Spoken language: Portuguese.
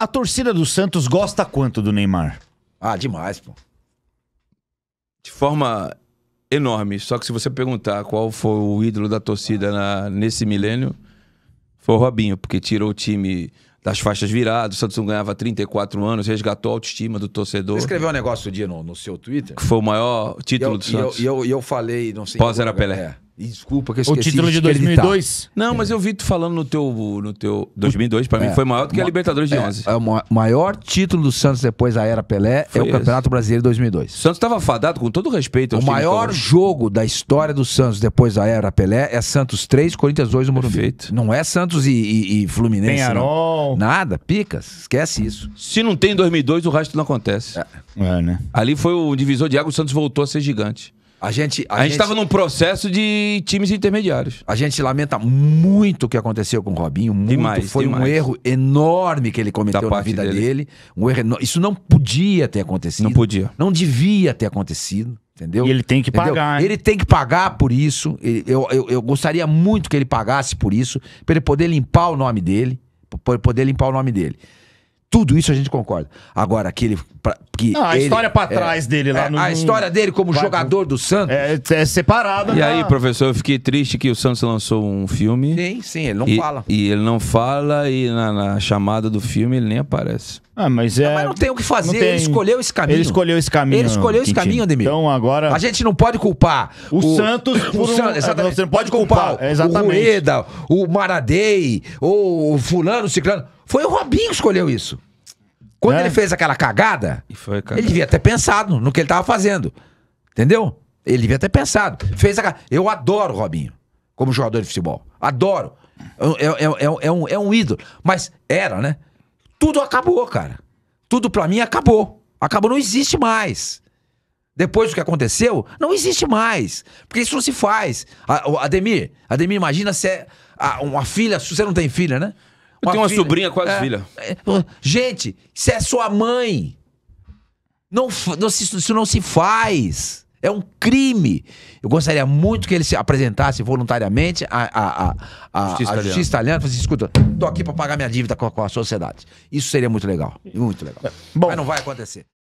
A torcida do Santos gosta quanto do Neymar? Ah, demais, pô. De forma enorme. Só que se você perguntar qual foi o ídolo da torcida na, nesse milênio, foi o Robinho, porque tirou o time das faixas viradas, o Santos não ganhava 34 anos, resgatou a autoestima do torcedor. Você escreveu um negócio dia no, no seu Twitter? Que foi o maior título eu, do Santos. E eu, e eu, eu falei, não sei... Pós era lugar, Pelé. É. Desculpa que eu esqueci. O título de 2002? Não, mas eu vi tu falando no teu. No teu 2002, para é, mim, foi maior do que a Libertadores de é, 11. É, o maior título do Santos depois da era Pelé foi é o esse. Campeonato Brasileiro de 2002. O Santos estava fadado, com todo respeito. O maior jogo da história do Santos depois da era Pelé é Santos 3, Corinthians 2 no Morumbi. Perfeito. Não é Santos e, e, e Fluminense. Penharol. Não. Nada, picas, esquece isso. Se não tem 2002, o resto não acontece. É. é, né? Ali foi o divisor de água, o Santos voltou a ser gigante. A gente a, a gente estava num processo de times intermediários. A gente lamenta muito o que aconteceu com o Robinho. Muito. Demais, Foi demais. um erro enorme que ele cometeu na vida dele. dele. Um erro enorme. Isso não podia ter acontecido. Não podia. Não devia ter acontecido. Entendeu? E ele tem que entendeu? pagar. Hein? Ele tem que pagar por isso. Eu, eu, eu gostaria muito que ele pagasse por isso, para ele poder limpar o nome dele. Para poder limpar o nome dele. Tudo isso a gente concorda. Agora, aquele. Pra, que não, a ele, história pra é, trás é, dele lá é, no. A história dele como jogador do Santos. É, é separada. E né? aí, professor, eu fiquei triste que o Santos lançou um filme. Sim, sim, ele não e, fala. E ele não fala, e na, na, chamada do filme ele nem aparece. Ah, mas ah, é. Não, mas não tem o que fazer, tem... ele escolheu esse caminho. Ele escolheu esse caminho. Ele escolheu esse caminho, Ademir. Então agora. A gente não pode culpar. O, o Santos. O, Santos, exatamente. Você não pode culpar. culpar exatamente. O Rueda, o Maradei, ou o Fulano, Ciclano. Foi o Robinho que escolheu isso. Quando é? ele fez aquela cagada, foi, ele devia ter pensado no que ele estava fazendo. Entendeu? Ele devia ter pensado. Fez a... Eu adoro o Robinho como jogador de futebol. Adoro. É é, é, é, é, um, é um ídolo. Mas era, né? Tudo acabou, cara. Tudo pra mim acabou. Acabou, não existe mais. Depois do que aconteceu, não existe mais. Porque isso não se faz. Ademir, Ademir, imagina se é uma filha. se Você não tem filha, né? Eu tenho uma filha. sobrinha quase é, filha. É, gente, se é sua mãe. Não, não, isso não se faz. É um crime. Eu gostaria muito que ele se apresentasse voluntariamente à, justiça, italiana. justiça italiana e assim, escuta, Estou aqui para pagar minha dívida com a, com a sociedade. Isso seria muito legal. Muito legal. É, bom, Mas não vai acontecer.